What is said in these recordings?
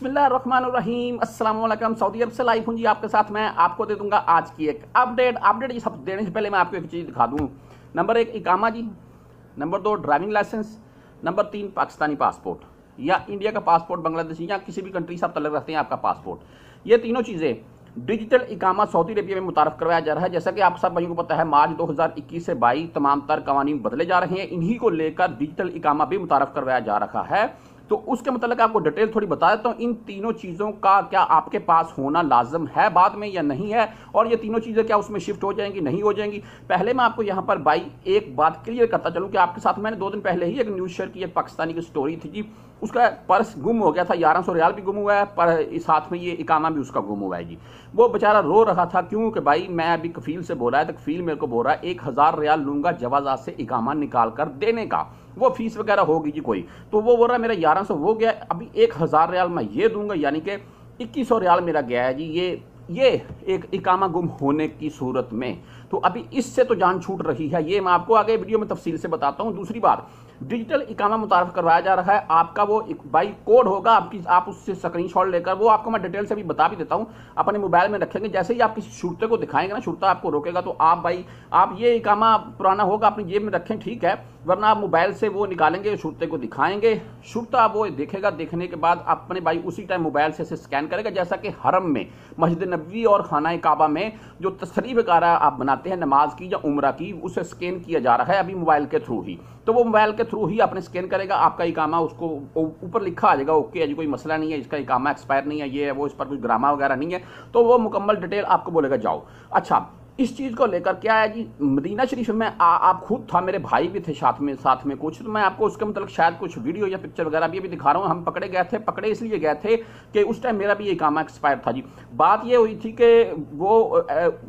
بسم اللہ الرحمن الرحیم السلام علیکم سعودی عرب سے لائف ہوں جی آپ کے ساتھ میں آپ کو دے دوں گا آج کی ایک یہ سب دینے سے پہلے میں آپ کو ایک ایک چیز دکھا دوں نمبر نمبر نمبر اکامہ جی دو ڈرائیونگ لائسنس تین پاکستانی پاسپورٹ یا انڈیا کا پاسپورٹ بنگلہ دیش یا کسی بھی کنٹری سے آپ طلب رکھتے ہیں آپ کا پاسپورٹ یہ تینوں چیزیں ڈیجیٹل اقامہ سعودی عربیہ میں متعارف کروایا جا رہا ہے جیسا کہ آپ سب بھائیوں کو پتہ ہے مارچ دو ہزار اکیس سے بائی تمام تر قوانین بدلے جا رہے ہیں انہی کو لے کر ڈیجیٹل اقامہ بھی متعارف کروایا جا رہا ہے تو اس کے متعلق آپ کو ڈیٹیل تھوڑی بتا دیتا ہوں ان تینوں چیزوں کا کیا آپ کے پاس ہونا لازم ہے بعد میں یا نہیں ہے اور یہ تینوں چیزیں کیا اس میں شفٹ ہو جائیں گی نہیں ہو جائیں گی پہلے میں آپ کو یہاں پر بائی ایک بات کلیئر کرتا چلوں کہ آپ کے ساتھ میں نے دو دن پہلے ہی ایک نیوز شیئر کی ایک پاکستانی کی سٹوری تھی جی اس کا پرس گم ہو گیا تھا گیارہ سو ریال بھی گم ہوا ہے پر ساتھ میں یہ اکامہ بھی اس کا گم ہوا ہے جی وہ بچارہ رو رہا تھا کیوں کہ بھائی میں ابھی کفیل سے بولا ہے تو کفیل میرے کو بول رہا ہے ایک ہزار ریال لوں گا جوازات سے اکامہ نکال کر دینے کا وہ فیس وغیرہ ہوگی جی کوئی تو وہ بول رہا ہے میرا گیارہ سو وہ گیا ابھی ایک ہزار ریال میں یہ دوں گا یعنی کہ اکیس سو ریال میرا گیا ہے جی یہ یہ ایک اکامہ گم ہونے کی صورت میں تو ابھی اس سے تو جان چھوٹ رہی ہے یہ میں آپ کو آگے ویڈیو میں تفصیل سے بتاتا ہوں دوسری بات ڈیجیٹل اکامہ متعارف کروایا جا رہا ہے آپ کا وہ بائی کوڈ ہوگا آپ کی آپ اس سے اسکرین شاٹ لے کر وہ آپ کو میں ڈیٹیل سے بھی بتا بھی دیتا ہوں اپنے موبائل میں رکھیں گے جیسے ہی آپ کسی شرطے کو دکھائیں گے نا شرطہ آپ کو روکے گا تو آپ بائی آپ یہ اکامہ پرانا ہوگا اپنی جیب میں رکھیں ٹھیک ہے ورنہ آپ موبائل سے وہ نکالیں گے شرطے کو دکھائیں گے شرطہ آپ وہ دیکھے گا دیکھنے کے بعد اپنے بھائی اسی ٹائم موبائل سے اسے سکین کرے گا جیسا کہ حرم میں مسجد نبوی اور خانہ کعبہ میں جو تصریف کارہ آپ بناتے ہیں نماز کی یا عمرہ کی اسے سکین کیا جا رہا ہے ابھی موبائل کے تھرو ہی تو وہ موبائل کے تھرو ہی اپنے سکین کرے گا آپ کا اکامہ اس کو اوپر لکھا جائے گا اوکے جی کوئی مسئلہ نہیں ہے اس کا اکامہ ایکسپائر نہیں ہے یہ ہے وہ اس پر کچھ ڈرامہ وغیرہ نہیں ہے تو وہ مکمل ڈیٹیل آپ کو بولے گا جاؤ اچھا اس چیز کو لے کر کیا ہے جی مدینہ شریف میں آپ آپ خود تھا میرے بھائی بھی تھے ساتھ ساتھ میں میں میں کچھ تو کو اس کے شاید کچھ ویڈیو یا پکچر وغیرہ بھی دکھا رہا ہوں ہم پکڑے گئے تھے پکڑے اس لیے گئے تھے کہ اس ٹائم میرا بھی یہ کام ایکسپائر تھا جی بات یہ ہوئی تھی کہ وہ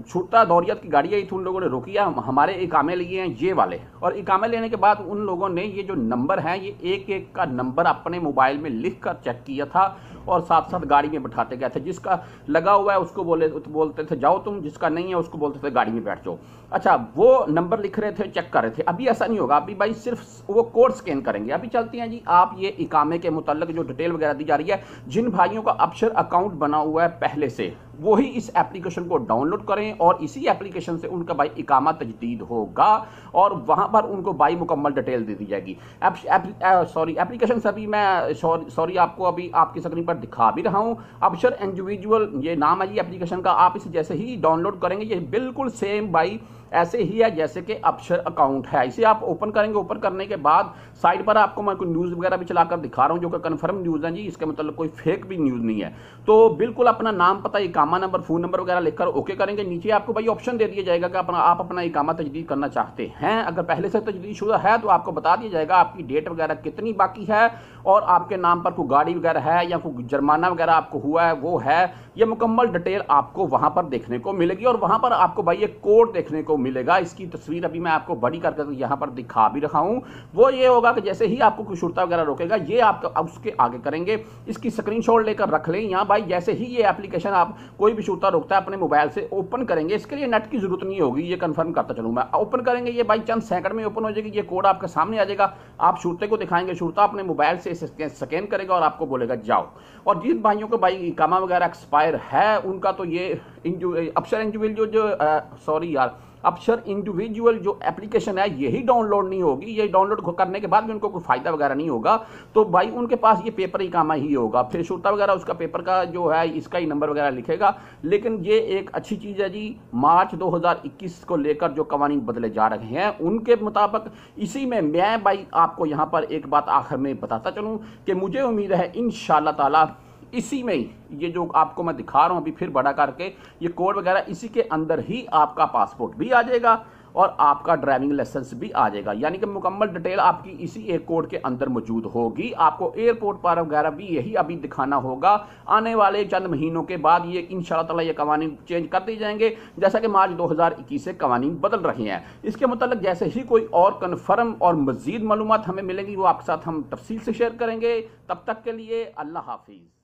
چھوٹا دوریت کی گاڑی آئی تھی ان لوگوں نے روکی ہمارے اکامے لیے ہیں یہ والے اور اکامے لینے کے بعد ان لوگوں نے یہ جو نمبر ہیں یہ ایک ایک کا نمبر اپنے موبائل میں لکھ کر چیک کیا تھا اور ساتھ ساتھ گاڑی میں بٹھاتے گئے تھے جس کا لگا ہوا ہے اس کو بولے بولتے تھے جاؤ تم جس کا نہیں ہے اس کو بولتے تھے گاڑی میں بیٹھ جاؤ اچھا وہ نمبر لکھ رہے تھے چیک کر رہے تھے ابھی ایسا نہیں ہوگا ابھی بھائی صرف وہ کوڈ سکین کریں گے ابھی چلتے ہیں جی آپ یہ اکامے کے متعلق جو ڈیٹیل وغیرہ دی جا رہی ہے جن بھائیوں کا اپشر اکاؤنٹ بنا ہوا ہے پہلے سے وہی اس ایپلیکیشن کو ڈاؤن لوڈ کریں اور اسی ایپلیکیشن سے ان کا بائی اکامہ تجدید ہوگا اور وہاں پر ان کو بائی مکمل ڈیٹیل دے دی جائے گی سوری اپلیکیشن ابھی میں سوری آپ کو ابھی آپ کی سکرین پر دکھا بھی رہا ہوں ابشر انڈیویجول یہ نام ہے یہ اپلیکیشن کا آپ اسے جیسے ہی ڈاؤن لوڈ کریں گے یہ بالکل سیم بائی ایسے ہی ہے جیسے کہ اپشر اکاؤنٹ ہے اسے آپ اوپن کریں گے اوپن کرنے کے بعد سائٹ پر آپ کو میں کوئی نیوز وغیرہ بھی چلا کر دکھا رہا ہوں جو کہ کنفرم نیوز ہیں جی اس کے مطلب کوئی فیک بھی نیوز نہیں ہے تو بالکل اپنا نام پتا اکامہ نمبر فون نمبر وغیرہ لکھ کر اوکے کریں گے نیچے آپ کو بھائی آپشن دے دیا جائے گا کہ آپ اپنا اکامہ تجدید کرنا چاہتے ہیں اگر پہلے سے تجدید شدہ ہے تو آپ کو بتا دیا جائے گا آپ کی ڈیٹ وغیرہ کتنی باقی ہے اور آپ کے نام پر کوئی گاڑی وغیرہ ہے یا کوئی جرمانہ وغیرہ آپ کو ہوا ہے وہ ہے یہ مکمل ڈیٹیل آپ کو وہاں پر دیکھنے کو ملے گی اور وہاں پر آپ کو بھائی ایک کوڈ دیکھنے کو ملے گا اس کی تصویر ابھی میں آپ کو بڑی کر کر یہاں پر دکھا بھی رہا ہوں وہ یہ ہوگا کہ جیسے ہی آپ کو کشورتا وغیرہ روکے گا یہ آپ اس کے آگے کریں گے اس کی سکرین شوٹ لے کر رکھ لیں یہاں بھائی جیسے ہی یہ اپلیکیشن آپ کوئی بھی شورتا روکتا ہے اپنے موبائل سے اوپن کریں گے اس کے لیے نیٹ کی ضرورت نہیں ہوگی یہ کنفرم کرتا چلوں میں اوپن کریں گے یہ بھائی چند سیکنڈ میں اوپن ہو جائے گی یہ کوڈ آپ کے سامنے آ جائے گا آپ شورتے کو دکھائیں گے شورتا اپنے موبائل سے سکین کرے گا اور آپ کو بولے گا جاؤ اور جن بھائیوں کو بھائی کاما وغیرہ ایکسپائر ہے ان کا تو یہ انجو, انجویل جو سوری یار اب سر انڈیویجول جو اپلیکیشن ہے یہی ڈاؤن لوڈ نہیں ہوگی یہ ڈاؤن لوڈ کرنے کے بعد بھی ان کو کوئی فائدہ وغیرہ نہیں ہوگا تو بھائی ان کے پاس یہ پیپر ہی کاما ہی ہوگا پھر شرطہ وغیرہ اس کا پیپر کا جو ہے اس کا ہی نمبر وغیرہ لکھے گا لیکن یہ ایک اچھی چیز ہے جی مارچ دو ہزار اکیس کو لے کر جو قوانین بدلے جا رہے ہیں ان کے مطابق اسی میں میں بھائی آپ کو یہاں پر ایک بات آخر میں بتاتا چلوں کہ مجھے امید ہے ان شاء اللہ تعالیٰ اسی میں ہی یہ جو آپ کو میں دکھا رہا ہوں ابھی پھر بڑا کر کے یہ کوڈ وغیرہ اسی کے اندر ہی آپ کا پاسپورٹ بھی آ جائے گا اور آپ کا ڈرائیونگ لائسنس بھی آ جائے گا یعنی کہ مکمل ڈیٹیل آپ کی اسی ایئر کوڈ کے اندر موجود ہوگی آپ کو ایئرپورٹ پر وغیرہ بھی یہی ابھی دکھانا ہوگا آنے والے چند مہینوں کے بعد یہ ان شاء اللہ تعالی یہ قوانین چینج کر دی جائیں گے جیسا کہ مارچ دو ہزار اکیس سے قوانین بدل رہے ہیں اس کے متعلق جیسے ہی کوئی اور کنفرم اور مزید معلومات ہمیں ملیں گی وہ آپ کے ساتھ ہم تفصیل سے شیئر کریں گے تب تک کے لیے اللہ حافظ